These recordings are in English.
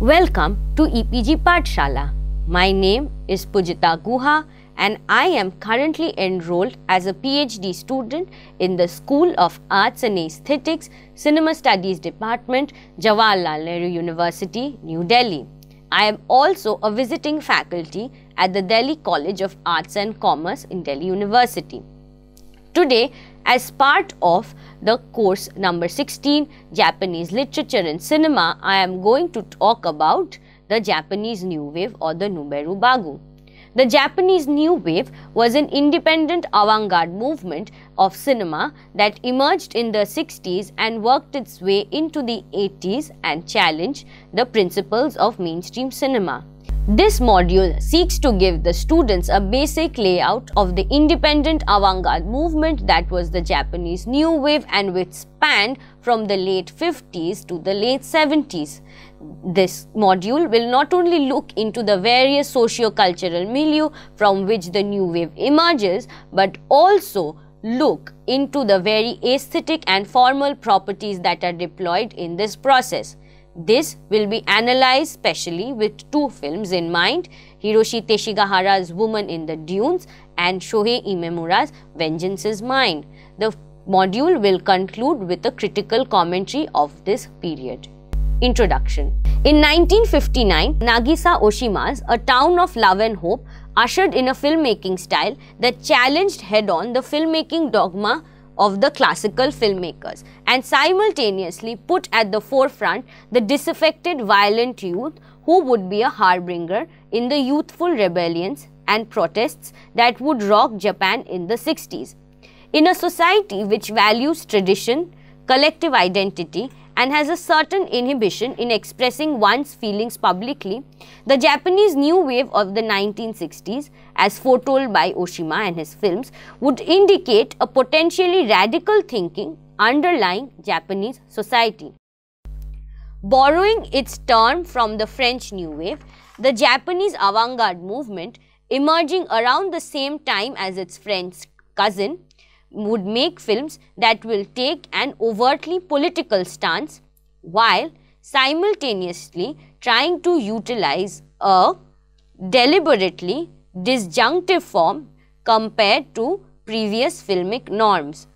Welcome to EPG Patshala. My name is Pujita Guha and I am currently enrolled as a PhD student in the School of Arts and Aesthetics, Cinema Studies Department, Jawaharlal Nehru University, New Delhi. I am also a visiting faculty at the Delhi College of Arts and Commerce in Delhi University. Today, as part of the course number 16, Japanese Literature and Cinema, I am going to talk about the Japanese New Wave or the Nuberu Bagu. The Japanese New Wave was an independent avant garde movement of cinema that emerged in the 60s and worked its way into the 80s and challenged the principles of mainstream cinema. This module seeks to give the students a basic layout of the independent avant-garde movement that was the Japanese New Wave and which spanned from the late 50s to the late 70s. This module will not only look into the various socio-cultural milieu from which the New Wave emerges, but also look into the very aesthetic and formal properties that are deployed in this process. This will be analyzed specially with two films in mind, Hiroshi Teshigahara's Woman in the Dunes and Shohei Imemura's Vengeance is Mine. The module will conclude with a critical commentary of this period. Introduction In 1959, Nagisa Oshima's A Town of Love and Hope ushered in a filmmaking style that challenged head-on the filmmaking dogma of the classical filmmakers and simultaneously put at the forefront the disaffected violent youth who would be a harbinger in the youthful rebellions and protests that would rock Japan in the 60s. In a society which values tradition, collective identity and has a certain inhibition in expressing one's feelings publicly, the Japanese new wave of the 1960s, as foretold by Oshima and his films, would indicate a potentially radical thinking underlying Japanese society. Borrowing its term from the French New Wave, the Japanese avant-garde movement, emerging around the same time as its French cousin, would make films that will take an overtly political stance while simultaneously trying to utilize a deliberately disjunctive form compared to previous filmic norms.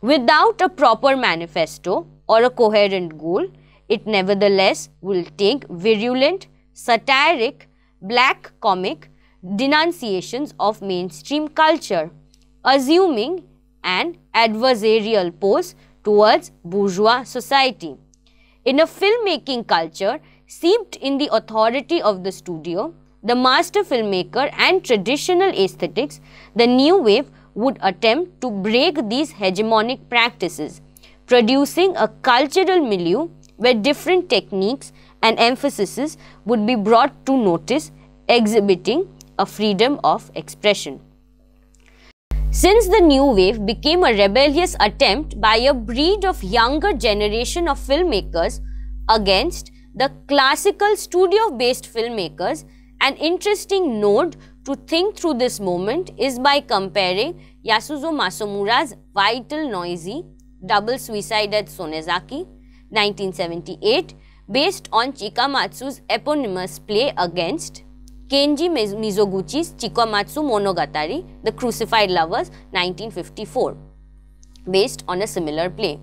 Without a proper manifesto or a coherent goal, it nevertheless will take virulent, satiric, black comic denunciations of mainstream culture, assuming and adversarial pose towards bourgeois society. In a filmmaking culture seeped in the authority of the studio, the master filmmaker and traditional aesthetics, the new wave would attempt to break these hegemonic practices, producing a cultural milieu where different techniques and emphases would be brought to notice, exhibiting a freedom of expression. Since the new wave became a rebellious attempt by a breed of younger generation of filmmakers against the classical studio-based filmmakers, an interesting node to think through this moment is by comparing Yasuzo Masamura's Vital Noisy Double Suicide at Sonezaki 1978 based on Chikamatsu's eponymous play against Kenji Mizoguchi's Chikomatsu Monogatari, The Crucified Lovers, 1954, based on a similar play.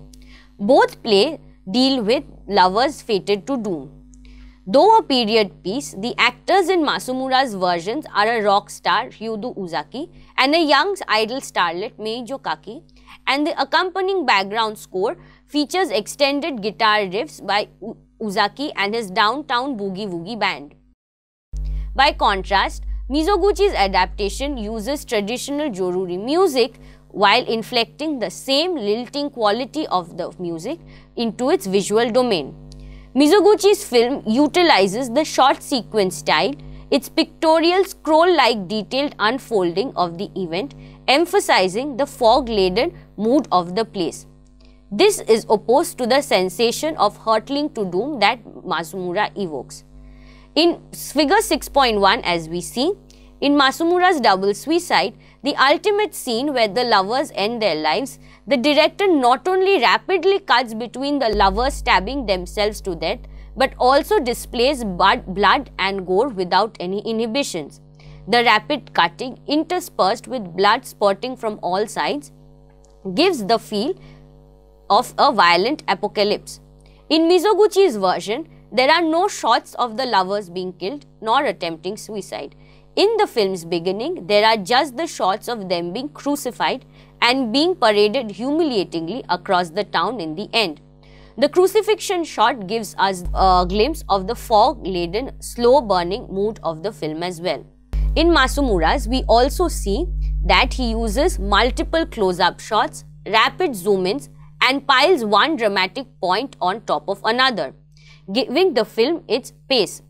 Both play deal with lovers fated to doom. Though a period piece, the actors in Masumura's versions are a rock star Ryudo Uzaki and a young idol starlet Meijo Kaki and the accompanying background score features extended guitar riffs by Uzaki and his downtown boogie woogie band. By contrast, Mizoguchi's adaptation uses traditional joruri music while inflecting the same lilting quality of the music into its visual domain. Mizoguchi's film utilizes the short sequence style, its pictorial scroll-like detailed unfolding of the event, emphasizing the fog-laden mood of the place. This is opposed to the sensation of hurtling to doom that Masumura evokes. In figure 6.1 as we see, in Masumura's double suicide, the ultimate scene where the lovers end their lives, the director not only rapidly cuts between the lovers stabbing themselves to death, but also displays blood and gore without any inhibitions. The rapid cutting interspersed with blood spurting from all sides gives the feel of a violent apocalypse. In Mizoguchi's version, there are no shots of the lovers being killed nor attempting suicide. In the film's beginning, there are just the shots of them being crucified and being paraded humiliatingly across the town in the end. The crucifixion shot gives us a glimpse of the fog laden, slow burning mood of the film as well. In Masumura's, we also see that he uses multiple close up shots, rapid zoom ins, and piles one dramatic point on top of another giving the film its pace.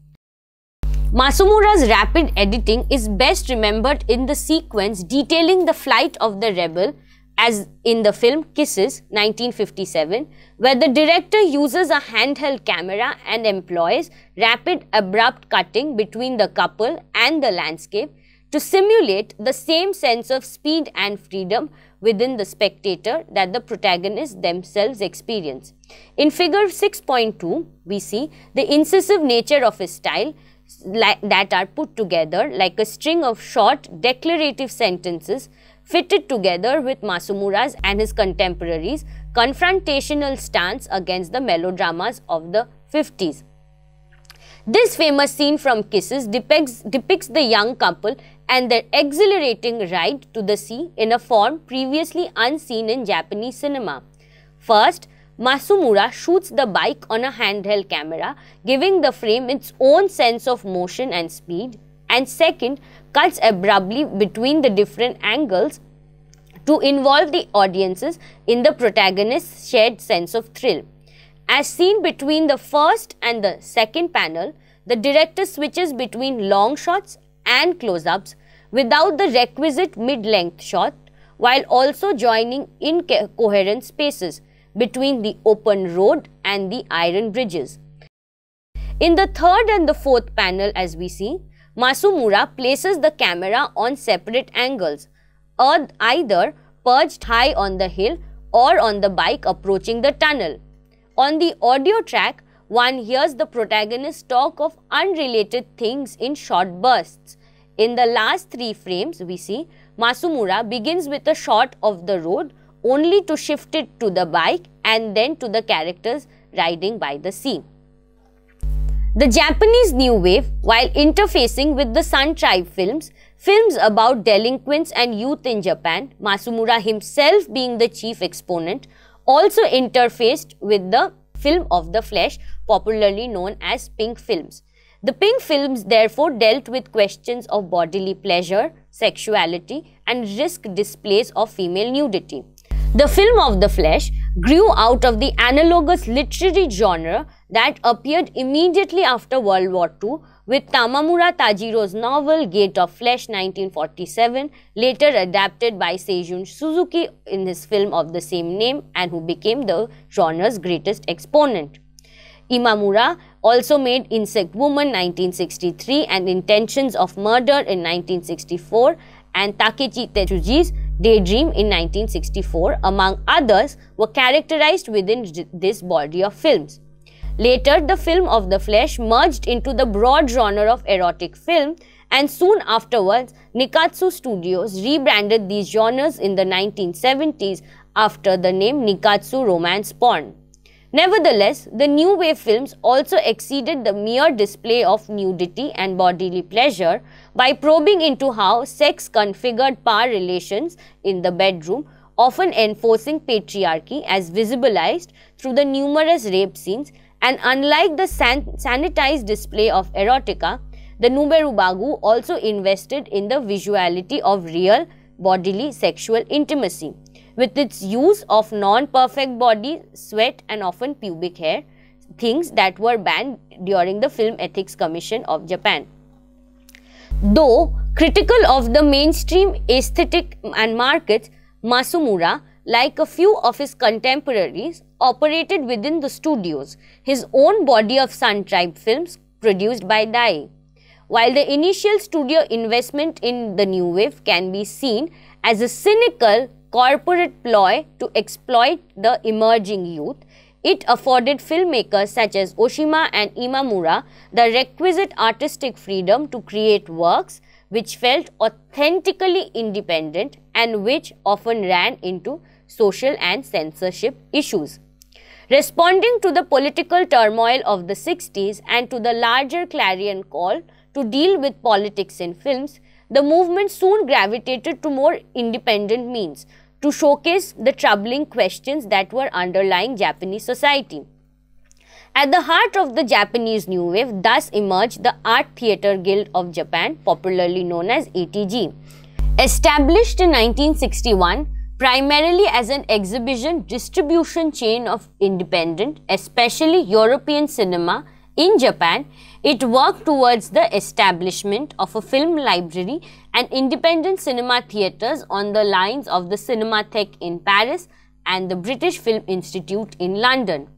Masumura's rapid editing is best remembered in the sequence detailing the flight of the rebel as in the film Kisses 1957, where the director uses a handheld camera and employs rapid abrupt cutting between the couple and the landscape to simulate the same sense of speed and freedom within the spectator that the protagonists themselves experience. In figure 6.2, we see the incisive nature of his style that are put together like a string of short declarative sentences fitted together with Masumura's and his contemporaries' confrontational stance against the melodramas of the 50s. This famous scene from Kisses depicts, depicts the young couple and their exhilarating ride to the sea in a form previously unseen in Japanese cinema. First, Masumura shoots the bike on a handheld camera, giving the frame its own sense of motion and speed, and second, cuts abruptly between the different angles to involve the audiences in the protagonist's shared sense of thrill. As seen between the first and the second panel, the director switches between long shots and close-ups without the requisite mid-length shot while also joining incoherent spaces between the open road and the iron bridges. In the third and the fourth panel as we see, Masumura places the camera on separate angles, either perched high on the hill or on the bike approaching the tunnel. On the audio track, one hears the protagonist talk of unrelated things in short bursts. In the last three frames, we see Masumura begins with a shot of the road only to shift it to the bike and then to the characters riding by the sea. The Japanese New Wave, while interfacing with the Sun Tribe films, films about delinquents and youth in Japan, Masumura himself being the chief exponent, also interfaced with the film of the flesh, popularly known as pink films. The pink films therefore dealt with questions of bodily pleasure, sexuality, and risk displays of female nudity. The film of the flesh grew out of the analogous literary genre that appeared immediately after World War II with Tamamura Tajiro's novel Gate of Flesh 1947, later adapted by Seijun Suzuki in his film of the same name and who became the genre's greatest exponent. Imamura also made Insect Woman 1963 and Intentions of Murder in 1964 and Takechi Tetsuji's Daydream in 1964 among others were characterized within this body of films. Later, the film of the flesh merged into the broad genre of erotic film and soon afterwards, Nikatsu Studios rebranded these genres in the 1970s after the name Nikatsu Romance Porn. Nevertheless, the new wave films also exceeded the mere display of nudity and bodily pleasure by probing into how sex configured power relations in the bedroom, often enforcing patriarchy as visibilized through the numerous rape scenes and unlike the san sanitized display of erotica, the Nuberubagu also invested in the visuality of real bodily sexual intimacy with its use of non-perfect body, sweat and often pubic hair, things that were banned during the Film Ethics Commission of Japan. Though critical of the mainstream aesthetic and markets, Masumura like a few of his contemporaries, operated within the studios, his own body of Sun Tribe films produced by Dai. While the initial studio investment in the new wave can be seen as a cynical corporate ploy to exploit the emerging youth, it afforded filmmakers such as Oshima and Imamura the requisite artistic freedom to create works which felt authentically independent and which often ran into social and censorship issues. Responding to the political turmoil of the 60s and to the larger clarion call to deal with politics in films, the movement soon gravitated to more independent means to showcase the troubling questions that were underlying Japanese society. At the heart of the Japanese New Wave thus emerged the Art Theatre Guild of Japan, popularly known as ATG. Established in 1961, primarily as an exhibition distribution chain of independent, especially European cinema in Japan, it worked towards the establishment of a film library and independent cinema theatres on the lines of the Cinemathèque in Paris and the British Film Institute in London.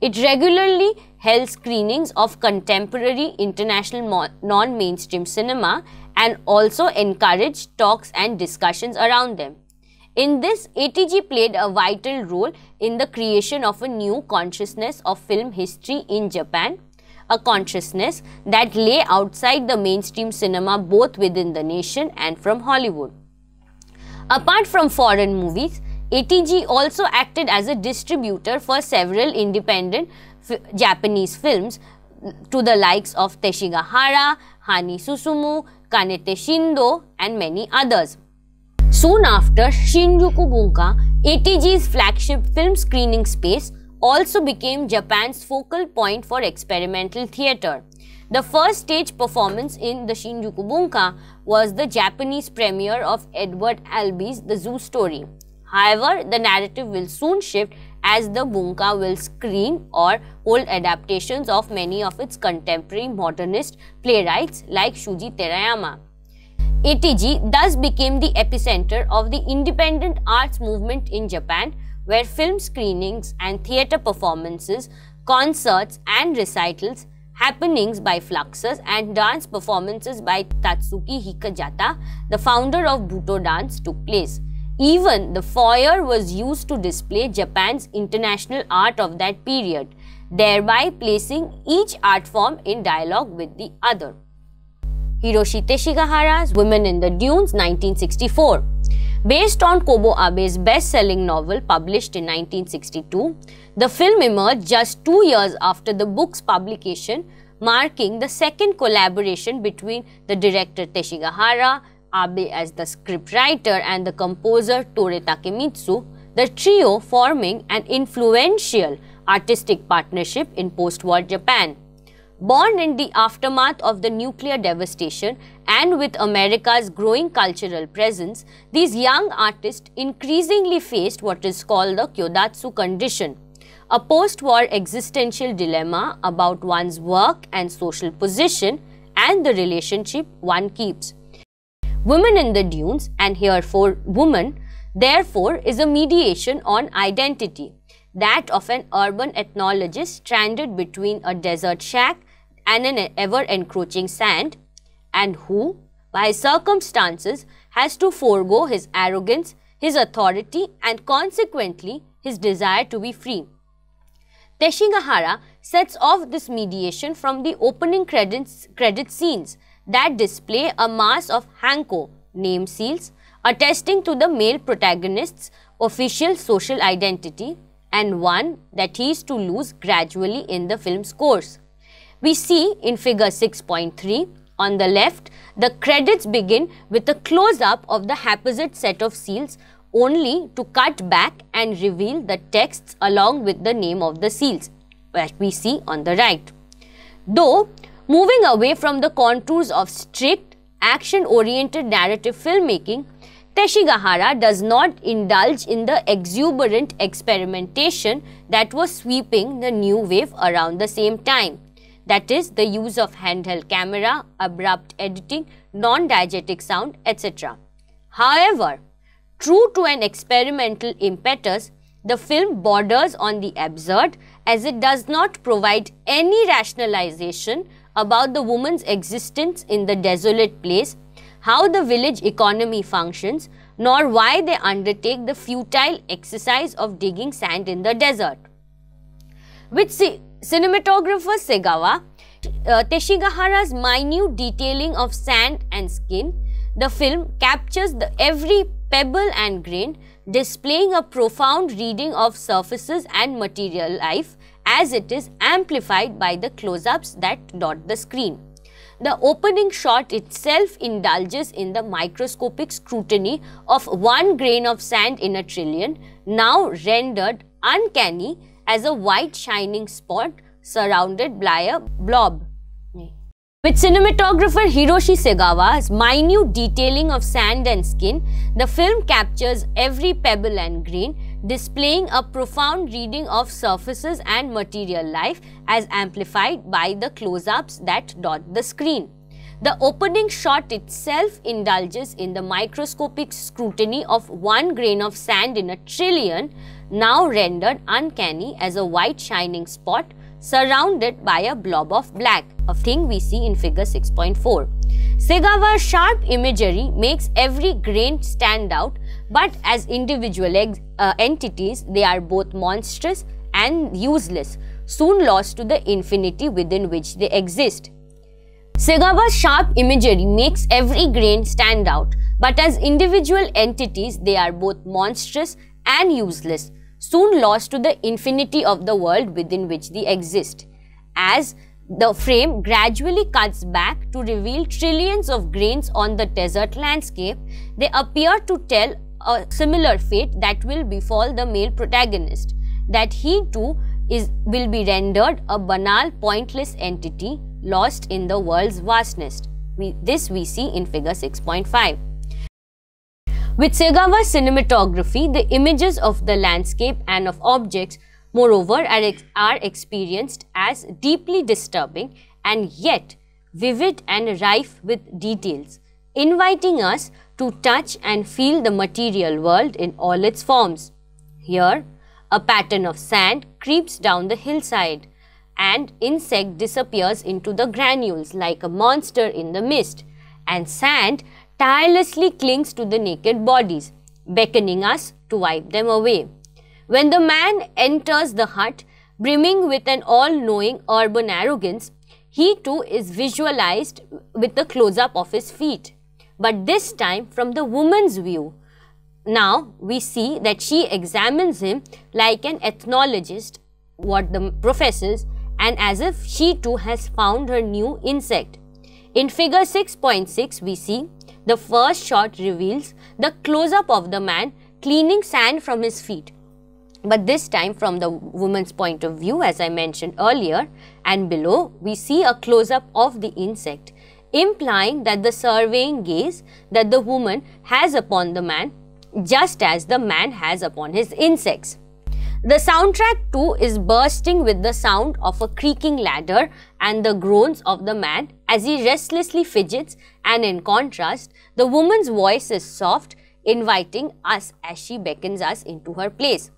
It regularly held screenings of contemporary international non-mainstream cinema and also encouraged talks and discussions around them. In this, ATG played a vital role in the creation of a new consciousness of film history in Japan, a consciousness that lay outside the mainstream cinema both within the nation and from Hollywood. Apart from foreign movies, ATG also acted as a distributor for several independent Japanese films to the likes of Teshigahara, Hani Susumu, Kanete Shindo and many others. Soon after, Shinjuku Bunka, ATG's flagship film screening space, also became Japan's focal point for experimental theatre. The first stage performance in the Shinjuku Bunka was the Japanese premiere of Edward Albee's The Zoo Story. However, the narrative will soon shift as the Bunka will screen or hold adaptations of many of its contemporary modernist playwrights like Shuji Terayama. ATG thus became the epicenter of the independent arts movement in Japan, where film screenings and theatre performances, concerts and recitals, happenings by Fluxus and dance performances by Tatsuki Hikajata, the founder of Bhutto dance, took place. Even the foyer was used to display Japan's international art of that period, thereby placing each art form in dialogue with the other. Hiroshi Teshigahara's Women in the Dunes 1964. Based on Kobo Abe's best-selling novel published in 1962, the film emerged just two years after the book's publication, marking the second collaboration between the director Teshigahara, Abe as the scriptwriter and the composer Tore Takemitsu, the trio forming an influential artistic partnership in post-war Japan. Born in the aftermath of the nuclear devastation and with America's growing cultural presence, these young artists increasingly faced what is called the Kyodatsu condition, a post-war existential dilemma about one's work and social position and the relationship one keeps. Women in the Dunes and here for woman, therefore, is a mediation on identity, that of an urban ethnologist stranded between a desert shack and an ever encroaching sand, and who, by circumstances, has to forego his arrogance, his authority, and consequently his desire to be free. Teshigahara sets off this mediation from the opening credits, credit scenes that display a mass of Hanko name seals attesting to the male protagonist's official social identity and one that he is to lose gradually in the film's course. We see in figure 6.3 on the left, the credits begin with a close-up of the haphazard set of seals only to cut back and reveal the texts along with the name of the seals that we see on the right. Though moving away from the contours of strict action-oriented narrative filmmaking, Teshigahara does not indulge in the exuberant experimentation that was sweeping the new wave around the same time that is the use of handheld camera, abrupt editing, non-diegetic sound, etc. However, true to an experimental impetus, the film borders on the absurd as it does not provide any rationalization about the woman's existence in the desolate place, how the village economy functions, nor why they undertake the futile exercise of digging sand in the desert. Which, see, Cinematographer Segawa, uh, Teshigahara's minute detailing of sand and skin, the film captures the every pebble and grain, displaying a profound reading of surfaces and material life as it is amplified by the close-ups that dot the screen. The opening shot itself indulges in the microscopic scrutiny of one grain of sand in a trillion, now rendered uncanny as a white shining spot surrounded by a blob. With cinematographer Hiroshi Segawa's minute detailing of sand and skin, the film captures every pebble and grain, displaying a profound reading of surfaces and material life as amplified by the close-ups that dot the screen. The opening shot itself indulges in the microscopic scrutiny of one grain of sand in a trillion, now rendered uncanny as a white shining spot surrounded by a blob of black, a thing we see in figure 6.4. Segawa's sharp imagery makes every grain stand out, but as individual uh, entities, they are both monstrous and useless, soon lost to the infinity within which they exist. Segawa's sharp imagery makes every grain stand out, but as individual entities, they are both monstrous and useless, soon lost to the infinity of the world within which they exist. As the frame gradually cuts back to reveal trillions of grains on the desert landscape, they appear to tell a similar fate that will befall the male protagonist, that he too is, will be rendered a banal, pointless entity lost in the world's vastness. We, this we see in figure 6.5. With Segawa's cinematography, the images of the landscape and of objects, moreover, are, ex are experienced as deeply disturbing and yet vivid and rife with details, inviting us to touch and feel the material world in all its forms. Here, a pattern of sand creeps down the hillside and insect disappears into the granules like a monster in the mist and sand tirelessly clings to the naked bodies, beckoning us to wipe them away. When the man enters the hut, brimming with an all knowing urban arrogance, he too is visualized with the close up of his feet. But this time from the woman's view. Now we see that she examines him like an ethnologist, what the professors, and as if she too has found her new insect. In figure 6.6, we see the first shot reveals the close up of the man cleaning sand from his feet. But this time, from the woman's point of view, as I mentioned earlier, and below, we see a close up of the insect, implying that the surveying gaze that the woman has upon the man, just as the man has upon his insects. The soundtrack too is bursting with the sound of a creaking ladder and the groans of the man as he restlessly fidgets and in contrast, the woman's voice is soft, inviting us as she beckons us into her place.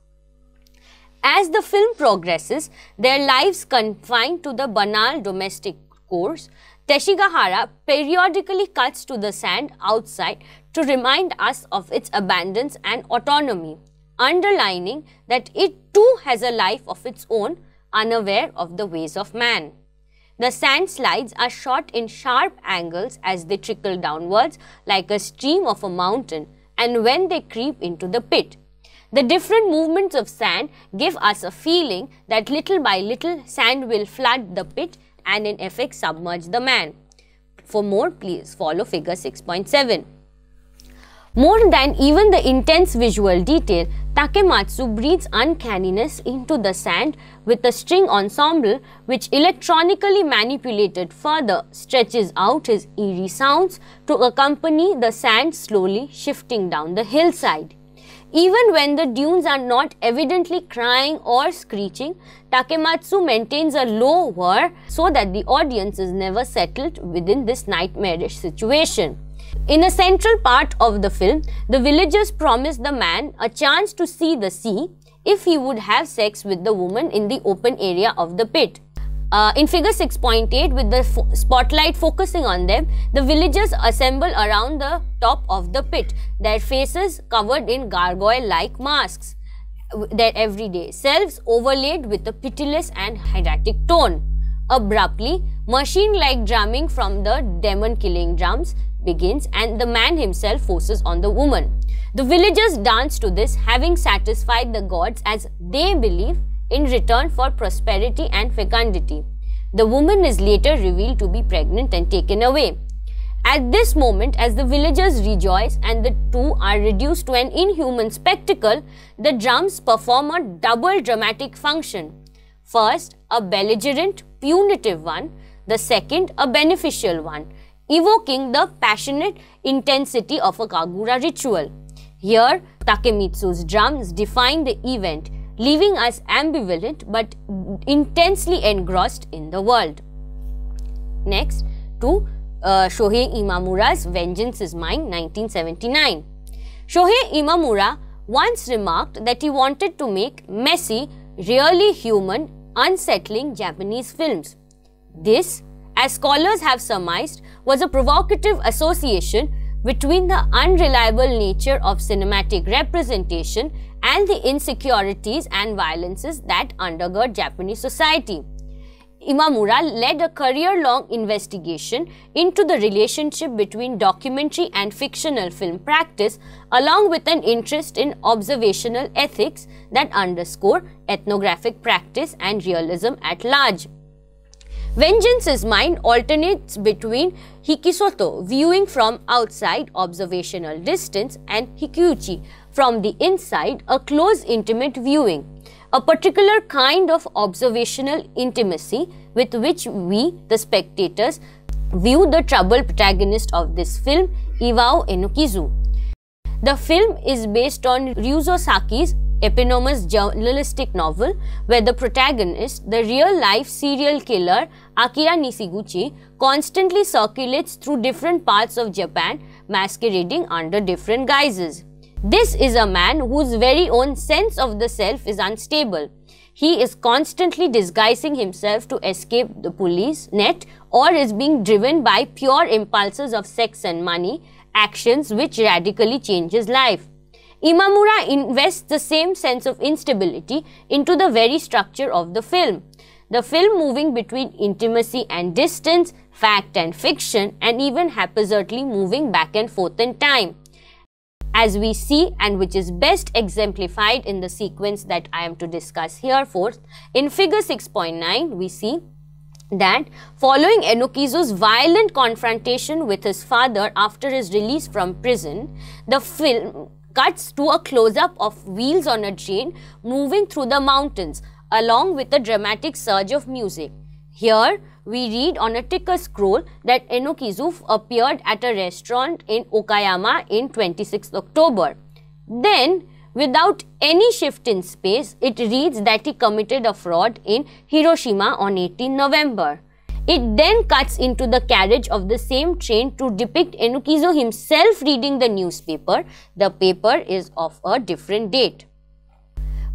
As the film progresses, their lives confined to the banal domestic course, Teshigahara periodically cuts to the sand outside to remind us of its abundance and autonomy underlining that it too has a life of its own, unaware of the ways of man. The sand slides are shot in sharp angles as they trickle downwards like a stream of a mountain and when they creep into the pit. The different movements of sand give us a feeling that little by little sand will flood the pit and in effect submerge the man. For more, please follow figure 6.7. More than even the intense visual detail, Takematsu breathes uncanniness into the sand with a string ensemble which electronically manipulated further stretches out his eerie sounds to accompany the sand slowly shifting down the hillside. Even when the dunes are not evidently crying or screeching, Takematsu maintains a low whir so that the audience is never settled within this nightmarish situation. In a central part of the film, the villagers promise the man a chance to see the sea if he would have sex with the woman in the open area of the pit. Uh, in figure 6.8, with the fo spotlight focusing on them, the villagers assemble around the top of the pit, their faces covered in gargoyle like masks, their everyday selves overlaid with a pitiless and hieratic tone. Abruptly, machine like drumming from the demon killing drums begins and the man himself forces on the woman. The villagers dance to this, having satisfied the gods as they believe in return for prosperity and fecundity. The woman is later revealed to be pregnant and taken away. At this moment, as the villagers rejoice and the two are reduced to an inhuman spectacle, the drums perform a double dramatic function. First, a belligerent, punitive one, the second, a beneficial one evoking the passionate intensity of a Kagura ritual. Here, Takemitsu's drums define the event, leaving us ambivalent but intensely engrossed in the world. Next, to uh, Shohei Imamura's Vengeance is Mine 1979. Shohei Imamura once remarked that he wanted to make messy, really human, unsettling Japanese films. This as scholars have surmised, was a provocative association between the unreliable nature of cinematic representation and the insecurities and violences that undergird Japanese society. Imamura led a career long investigation into the relationship between documentary and fictional film practice, along with an interest in observational ethics that underscore ethnographic practice and realism at large. Vengeance is Mine alternates between Hikisoto, viewing from outside observational distance, and Hikuchi, from the inside, a close intimate viewing. A particular kind of observational intimacy with which we, the spectators, view the troubled protagonist of this film, Iwao Enokizu. The film is based on Ryuzo Saki's eponymous journalistic novel where the protagonist, the real-life serial killer Akira Nisiguchi, constantly circulates through different parts of Japan masquerading under different guises. This is a man whose very own sense of the self is unstable. He is constantly disguising himself to escape the police net or is being driven by pure impulses of sex and money, actions which radically change his life. Imamura invests the same sense of instability into the very structure of the film. The film moving between intimacy and distance, fact and fiction, and even haphazardly moving back and forth in time. As we see, and which is best exemplified in the sequence that I am to discuss here forth, in figure 6.9, we see that following Enokizu's violent confrontation with his father after his release from prison, the film cuts to a close up of wheels on a train moving through the mountains, along with a dramatic surge of music. Here, we read on a ticker scroll that Enokizu appeared at a restaurant in Okayama in 26 October. Then, without any shift in space, it reads that he committed a fraud in Hiroshima on 18 November. It then cuts into the carriage of the same train to depict Enukizo himself reading the newspaper. The paper is of a different date.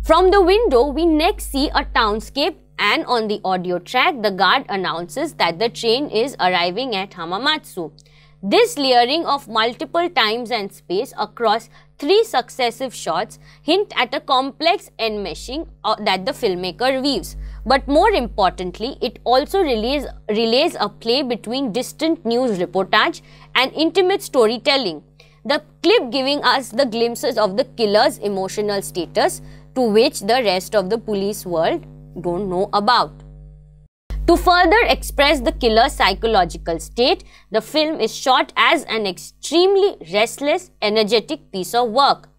From the window, we next see a townscape and on the audio track, the guard announces that the train is arriving at Hamamatsu. This layering of multiple times and space across three successive shots hint at a complex enmeshing uh, that the filmmaker weaves. But more importantly, it also relays, relays a play between distant news reportage and intimate storytelling. The clip giving us the glimpses of the killer's emotional status to which the rest of the police world don't know about. To further express the killer's psychological state, the film is shot as an extremely restless, energetic piece of work.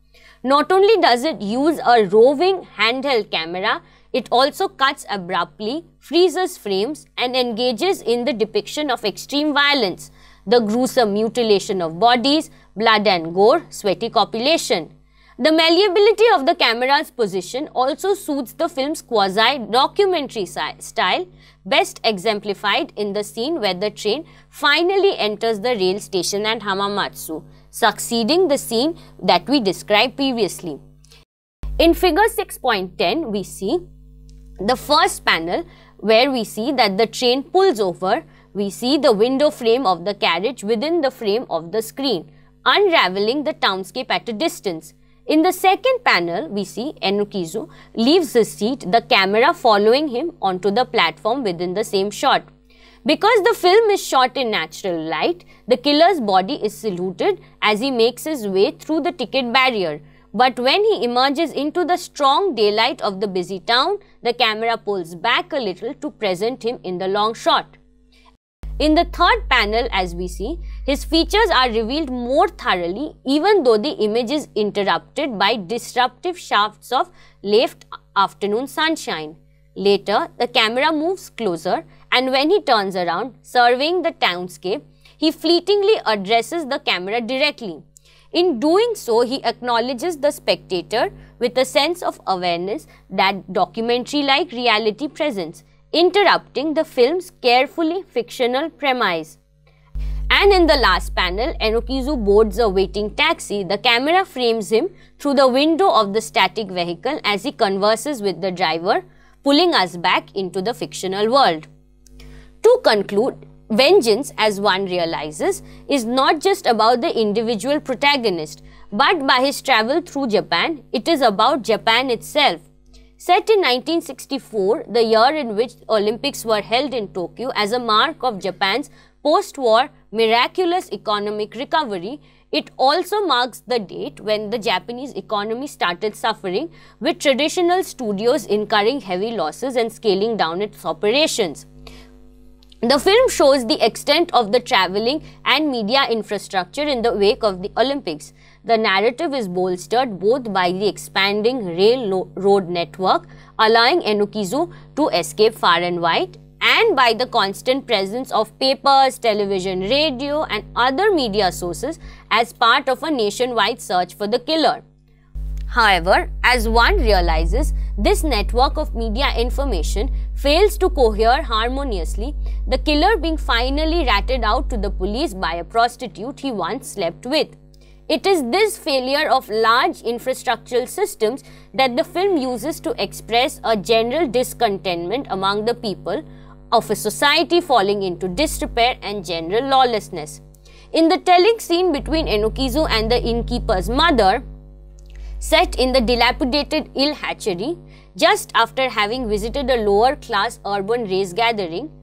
Not only does it use a roving handheld camera it also cuts abruptly, freezes frames, and engages in the depiction of extreme violence, the gruesome mutilation of bodies, blood and gore, sweaty copulation. The malleability of the camera's position also suits the film's quasi documentary style, best exemplified in the scene where the train finally enters the rail station at Hamamatsu, succeeding the scene that we described previously. In figure 6.10, we see the first panel where we see that the train pulls over, we see the window frame of the carriage within the frame of the screen, unraveling the townscape at a distance. In the second panel, we see Enokizu leaves his seat, the camera following him onto the platform within the same shot. Because the film is shot in natural light, the killer's body is saluted as he makes his way through the ticket barrier. But when he emerges into the strong daylight of the busy town, the camera pulls back a little to present him in the long shot. In the third panel, as we see, his features are revealed more thoroughly even though the image is interrupted by disruptive shafts of late afternoon sunshine. Later, the camera moves closer and when he turns around, surveying the townscape, he fleetingly addresses the camera directly. In doing so, he acknowledges the spectator with a sense of awareness that documentary like reality presents, interrupting the film's carefully fictional premise. And in the last panel, Enokizu boards a waiting taxi. The camera frames him through the window of the static vehicle as he converses with the driver, pulling us back into the fictional world. To conclude, vengeance, as one realizes, is not just about the individual protagonist, but by his travel through Japan, it is about Japan itself. Set in 1964, the year in which Olympics were held in Tokyo as a mark of Japan's post-war miraculous economic recovery, it also marks the date when the Japanese economy started suffering, with traditional studios incurring heavy losses and scaling down its operations. The film shows the extent of the traveling and media infrastructure in the wake of the Olympics. The narrative is bolstered both by the expanding railroad network, allowing Enokizu to escape far and wide, and by the constant presence of papers, television, radio, and other media sources as part of a nationwide search for the killer. However, as one realizes, this network of media information fails to cohere harmoniously, the killer being finally ratted out to the police by a prostitute he once slept with. It is this failure of large infrastructural systems that the film uses to express a general discontentment among the people of a society falling into disrepair and general lawlessness. In the telling scene between Enokizu and the innkeeper's mother, set in the dilapidated ill hatchery just after having visited a lower class urban race gathering